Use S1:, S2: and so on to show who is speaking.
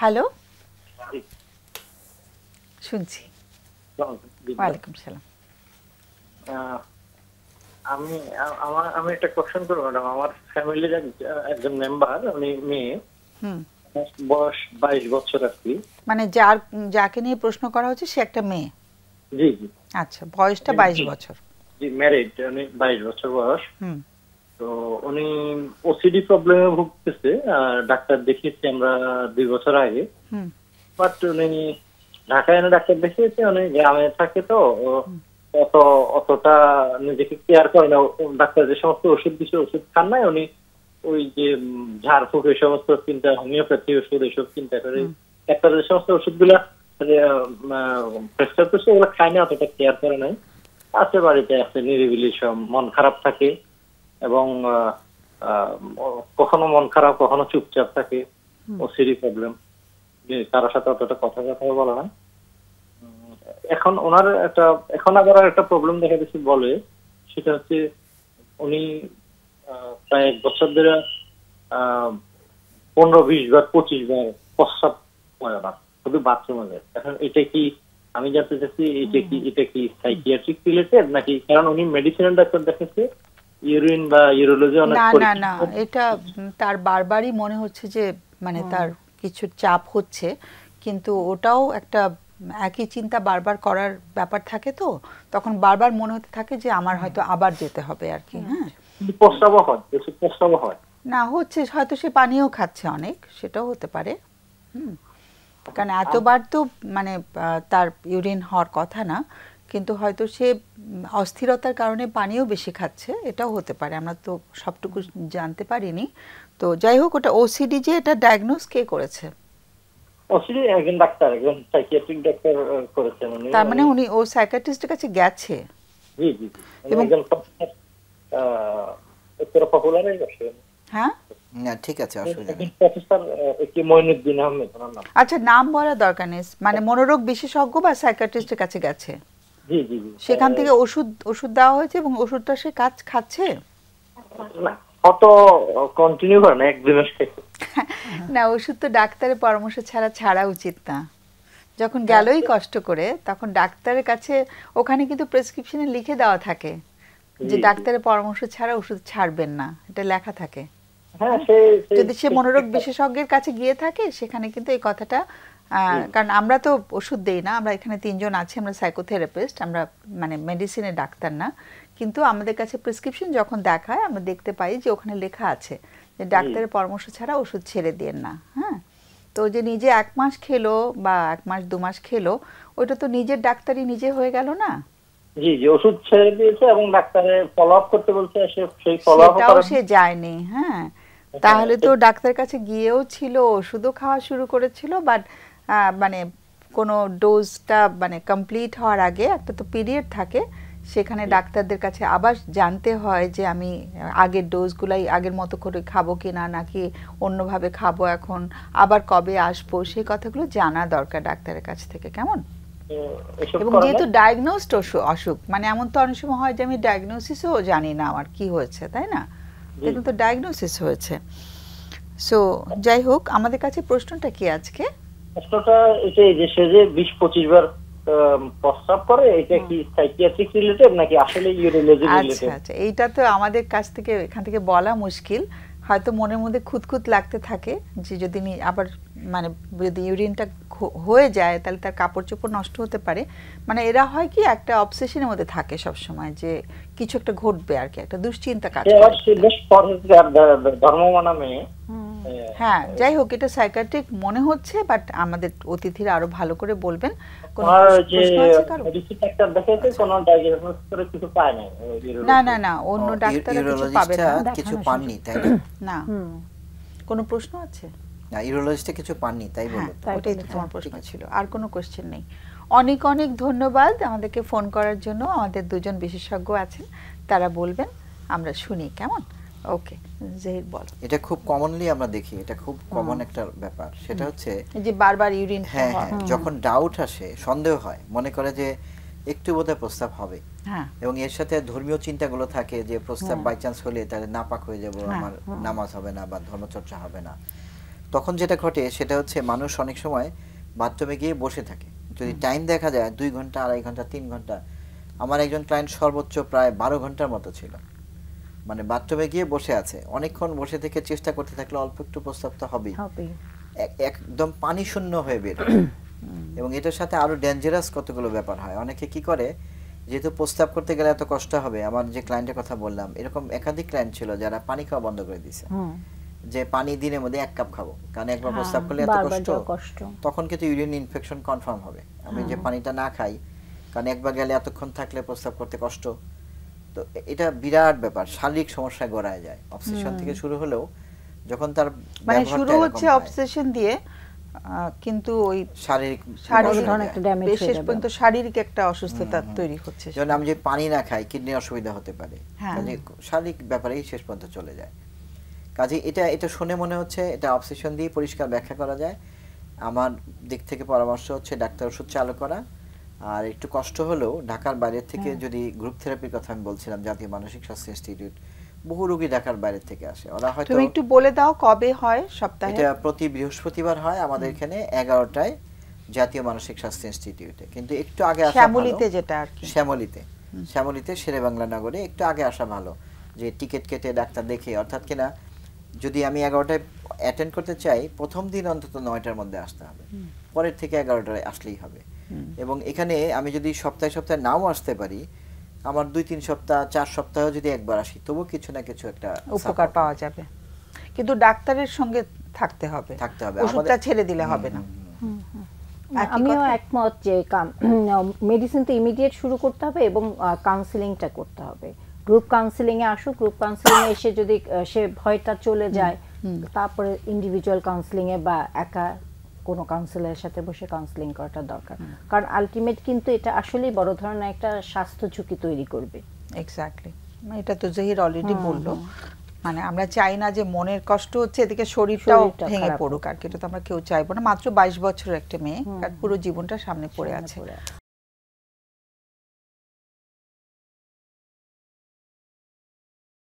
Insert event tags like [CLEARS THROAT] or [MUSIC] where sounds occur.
S1: Hello
S2: শুনছি ওয়ালাইকুম সালাম আমি আমার আমি একটা কোশ্চেন করবো ম্যাডাম আমার ফ্যামিলির একজন মেম্বার উনি মেয়ে বয়স বাইশ বছর আর
S1: মানে যার যাকে নিয়ে প্রশ্ন করা হচ্ছে সে একটা মেয়ে জি জি আচ্ছা বয়সটা বাইশ বছর
S2: জি ম্যারিড উনি বাইশ বছর বয়স হুম তো উনি ওসিডি প্রবলেমে ভুগতেছে আর ডাক্তার দেখিয়েছি আমরা দুই বছর আগে বাট উনি ঢাকায় এনে ডাক্তার দেখিয়েছে উনি গ্রামে থাকে তো অত অতটা নিজেকে কেয়ার করে না ডাক্তার যে সমস্ত ওষুধ দিচ্ছে ওষুধ খান নাই উনি ওই যে ঝাড়ফুঁক এই সমস্ত চিন্তা হোমিওপ্যাথি ওষুধ এইসব চিন্তা করে ডাক্তার যে সমস্ত ওষুধ ওষুধগুলা প্রেসক্রাইব করছে ওগুলো খায় না অতটা কেয়ার করে নাই আছে বাড়িতে আছে নিরিবিলি সব মন খারাপ থাকে এবং কখনো মন খারাপ কখনো চুপচাপ থাকে ও সিরি প্রবলেম কারোর সাথে অতটা কথা কথা বলে না এখন ওনার একটা এখন আবার একটা প্রবলেম দেখা গেছে বলে সেটা হচ্ছে উনি প্রায় এক বছর ধরে পনেরো বিশ বার পঁচিশ বার প্রস্রাব করে না শুধু বাথরুমে যায় এখন এটা কি আমি জানতে চাচ্ছি এটা কি এটা কি সাইকিয়াট্রিক রিলেটেড নাকি কারণ উনি মেডিসিনাল ডাক্তার দেখেছে ইউরিন বা ইউরোলজি অনেক না না না
S1: এটা তার বারবারই মনে হচ্ছে যে মানে তার কিছু চাপ হচ্ছে কিন্তু ওটাও একটা একই চিন্তা বারবার করার ব্যাপার থাকে তো তখন বারবার মনে হতে থাকে যে আমার হয়তো আবার যেতে হবে আর কি হ্যাঁ না হচ্ছে হয়তো সে পানিও খাচ্ছে অনেক সেটাও হতে পারে হুম কারণ এতবার তো মানে তার ইউরিন হওয়ার কথা না কিন্তু হয়তো সে অস্থিরতার কারণে পানিও বেশি খাচ্ছে এটাও হতে পারে আমরা তো সবটুকু জানতে পারিনি তো যাই হোক ওটা ওসিডি যে এটা ডায়াগনোস কে করেছে
S2: ওসিডি একজন ডাক্তার একজন সাইকিয়াট্রিক ডাক্তার করেছেন উনি তার মানে
S1: উনি ও সাইকিয়াট্রিস্টের কাছে গেছে
S2: জি জি এবং একজন প্রফেসর পপুলারে গেছে হ্যাঁ না ঠিক আছে অসুবিধা নেই প্রফেসর কি মঈনুদ্দিন আহমেদ
S1: আচ্ছা নাম বলা দরকার নেই মানে হ্যাঁ। মনোরোগ বিশেষজ্ঞ বা সাইকিয়াট্রিস্টের কাছে গেছে
S3: জি জি সেখান থেকে
S1: ওষুধ ওষুধ দেওয়া হয়েছে এবং ওষুধটা সে কাজ খাচ্ছে
S2: অত কন্টিনিউ করে না
S1: না ওষুধ তো ডাক্তারের পরামর্শ ছাড়া ছাড়া উচিত না যখন গেলই আচ্ছা। কষ্ট করে তখন ডাক্তারের কাছে ওখানে কিন্তু প্রেসক্রিপশনে লিখে দেওয়া থাকে যে ডাক্তারের পরামর্শ ছাড়া ওষুধ ছাড়বেন না এটা লেখা থাকে হ্যাঁ, যদি সে মনোরোগ বিশেষজ্ঞের কাছে গিয়ে থাকে সেখানে কিন্তু এই কথাটা কারণ আমরা তো ওষুধ দেই না আমরা এখানে তিনজন আছি আমরা সাইকোথেরাপিস্ট আমরা মানে মেডিসিনের ডাক্তার না কিন্তু আমাদের কাছে প্রেসক্রিপশন যখন দেখায় আমরা দেখতে পাই যে ওখানে লেখা আছে যে ডাক্তারের পরামর্শ ছাড়া ওষুধ ছেড়ে দেন না হ্যাঁ তো যে নিজে এক মাস খেলো বা এক মাস দু মাস খেলো ওইটা তো নিজের ডাক্তারই নিজে হয়ে গেল না
S2: জি জি ওষুধ ছেড়ে দিয়েছে এবং ফলো করতে বলছে সেই ফলো সে
S1: যায়নি হ্যাঁ, হ্যাঁ। তাহলে তো ডাক্তার কাছে গিয়েও ছিল ওষুধও খাওয়া শুরু করেছিল বাট মানে কোনো ডোজটা মানে কমপ্লিট হওয়ার আগে একটা তো পিরিয়ড থাকে সেখানে ডাক্তারদের কাছে আবার জানতে হয় যে আমি আগের ডোজগুলাই আগের মতো করে খাবো কি না নাকি অন্যভাবে খাবো এখন আবার কবে আসবো সেই কথাগুলো জানা দরকার ডাক্তারের কাছ থেকে কেমন এবং যেহেতু ডায়াগনোসড অসুখ মানে এমন তো অনেক সময় হয় যে আমি ডায়াগনোসিসও জানি না আমার কি হয়েছে তাই না কিন্তু তো ডায়াগনোসিস হয়েছে সো যাই হোক আমাদের কাছে প্রশ্নটা কি আজকে
S2: প্রশ্নটা এটাই যে সে যে বিশ পঁচিশ বার প্রস্তাব করে এটা কি সাইকিয়াট্রিক রিলেটেড নাকি আসলে ইউরোলজি রিলেটেড আচ্ছা, আচ্ছা।
S1: এইটা তো আমাদের কাছ থেকে এখান থেকে বলা মুশকিল হয়তো মনের মধ্যে খুঁতখুত লাগতে থাকে যে যদি আবার মানে যদি ইউরিনটা হয়ে যায় তাহলে তার কাপড় চোপড় নষ্ট হতে পারে মানে এরা হয় কি একটা অবসেশনের মধ্যে থাকে সব সময় যে কিছু একটা ঘটবে আর কি একটা দুশ্চিন্তা কাজ
S2: ধর্ম মানা মেয়ে
S1: হ্যাঁ, হ্যাঁ, হ্যাঁ যাই হোক এটা সাইকিয়াট্রিক মনে হচ্ছে বাট আমাদের অতিথিরা আরো ভালো করে বলবেন আচ্ছা। না না না অন্য ডাক্তাররা কিছু পাবে না হ্যাঁ, কিছু তাই না কোনো প্রশ্ন আছে
S3: না ইউরোলজিস্টে কিছু পাননি তাই বলো
S1: ওটাই তো তোমার প্রশ্ন ছিল আর কোনো কোশ্চেন নেই অনেক অনেক ধন্যবাদ আমাদেরকে ফোন করার জন্য আমাদের দুজন বিশেষজ্ঞ আছেন তারা বলবেন আমরা শুনি কেমন ওকে জহির বল
S3: এটা খুব কমনলি আমরা দেখি এটা খুব কমন একটা ব্যাপার সেটা হচ্ছে
S1: যে বারবার ইউরিন হ্যাঁ, হ্যাঁ যখন
S3: ডাউট আসে সন্দেহ হয় মনে করে যে একটু প্রস্তাব হবে হ্যাঁ। এবং এর সাথে ধর্মীয় চিন্তাগুলো থাকে যে প্রস্তাব বাই হ্যাঁ। চান্স হলে তাহলে নাপাক হয়ে আমার নামাজ হবে না বা ধর্মচর্চা হবে না তখন যেটা ঘটে সেটা হচ্ছে মানুষ অনেক সময় বাথরুমে গিয়ে বসে থাকে যদি টাইম দেখা যায় দুই ঘন্টা আড়াই ঘন্টা তিন ঘন্টা আমার একজন ক্লায়েন্ট সর্বোচ্চ প্রায় বারো ঘন্টার মতো ছিল মানে বাথরুমে গিয়ে বসে আছে অনেকক্ষণ বসে থেকে চেষ্টা করতে থাকলে অল্প একটু প্রস্তাব তো হবেই একদম পানি শূন্য হয়ে বের [CLEARS THROAT] এবং এটার সাথে আরো ডেঞ্জারাস কতগুলো ব্যাপার হয় অনেকে কি করে যেহেতু প্রস্তাব করতে গেলে এত কষ্ট হবে আমার যে ক্লায়েন্টের কথা বললাম এরকম একাধিক ক্লায়েন্ট ছিল যারা পানি খাওয়া বন্ধ করে দিয়েছে যে পানি দিনের মধ্যে এক কাপ খাবো কারণ একবার হ্যাঁ, প্রস্তাব করলে এত কষ্ট তখন কিন্তু ইউরিন ইনফেকশন কনফার্ম হবে আমি যে পানিটা না খাই কারণ একবার গেলে এতক্ষণ থাকলে প্রস্তাব করতে কষ্ট তো এটা বিরাট ব্যাপার শারীরিক সমস্যা গড়ায় যায় অবসেশন থেকে শুরু হলেও যখন তার মানে শুরু হচ্ছে
S1: অবসেশন দিয়ে কিন্তু ওই
S3: শারীরিক শারীরিক একটা ড্যামেজ শেষ পর্যন্ত
S1: শারীরিক একটা অসুস্থতা
S3: তৈরি হচ্ছে যেমন আমি যে পানি না খাই কিডনি অসুবিধা হতে পারে মানে শারীরিক ব্যাপারেই শেষ পর্যন্ত চলে যায় কাজে এটা এটা শুনে মনে হচ্ছে এটা অবসেশন দিয়ে পরিষ্কার ব্যাখ্যা করা যায় আমার দিক থেকে পরামর্শ হচ্ছে ডাক্তার ওষুধ চালু করা আর একটু কষ্ট হলেও ঢাকার বাইরে থেকে হ্যাঁ। যদি গ্রুপ থেরাপির কথা আমি বলছিলাম জাতীয় মানসিক স্বাস্থ্য ইনস্টিটিউট বহু রোগী ঢাকার বাইরে থেকে আসে ওরা হয়তো তুমি একটু
S1: বলে দাও কবে হয় সপ্তাহে এটা
S3: প্রতি বৃহস্পতিবার হয় আমাদের এখানে 11টায় জাতীয় মানসিক স্বাস্থ্য ইনস্টিটিউটে কিন্তু একটু আগে আসা শ্যামলিতে যেটা আর কি শ্যামলিতে শেরে বাংলা নগরে একটু আগে আসা ভালো যে টিকিট কেটে ডাক্তার দেখে অর্থাৎ কিনা যদি আমি 11টায় অ্যাটেন্ড করতে চাই প্রথম দিন অন্তত 9টার মধ্যে আসতে হবে পরের থেকে 11টায় আসলেই হবে এবং এখানে আমি যদি সপ্তাহে সপ্তাহে নাও আসতে পারি আমার দুই তিন সপ্তাহ চার সপ্তাহ যদি একবার আসি তবু কিছু না কিছু একটা উপকার
S1: পাওয়া যাবে কিন্তু ডাক্তারের সঙ্গে থাকতে হবে থাকতে হবে ওষুধটা ছেড়ে
S3: দিলে হবে না আমিও
S1: একমত যে মেডিসিন [CLEARS THROAT] তো ইমিডিয়েট শুরু করতে হবে এবং কাউন্সিলিংটা করতে হবে গ্রুপ কাউন্সিলিং এ আসুক গ্রুপ কাউন্সিলিং এ এসে যদি সে ভয়টা চলে যায় তারপরে ইন্ডিভিজুয়াল কাউন্সিলিং এ বা একা কোনো কাউন্সিলরের সাথে বসে কাউন্সিলিং করাটা দরকার কারণ আলটিমেট কিন্তু এটা আসলেই বড় ধরনের একটা স্বাস্থ্য ঝুঁকি তৈরি করবে এক্স্যাক্টলি এটা তো জহির অলরেডি বললো মানে আমরা চাই না যে মনের কষ্ট হচ্ছে এদিকে শরীরটাও ভেঙে পড়ুক আর কি এটা তো আমরা কেউ চাইবো না মাত্র বাইশ
S3: বছর একটা মেয়ে তার পুরো জীবনটা সামনে পড়ে আছে